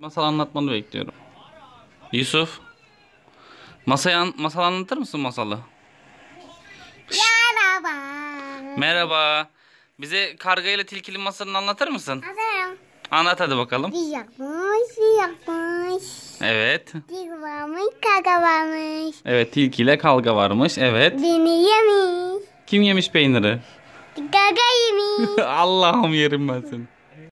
Masal anlatmanı bekliyorum. Yusuf. Masaya, masal anlatır mısın masalı? Merhaba. Merhaba. Bize karga ile tilkili masalını anlatır mısın? Anlatırım. Anlat hadi bakalım. Bir yapmış, bir yapmış. Evet. Tilki varmış, karga varmış. Evet, tilki ile karga varmış. Evet. Beni yemiş. Kim yemiş peyniri? Karga yemiş. Allah'ım yerim ben seni.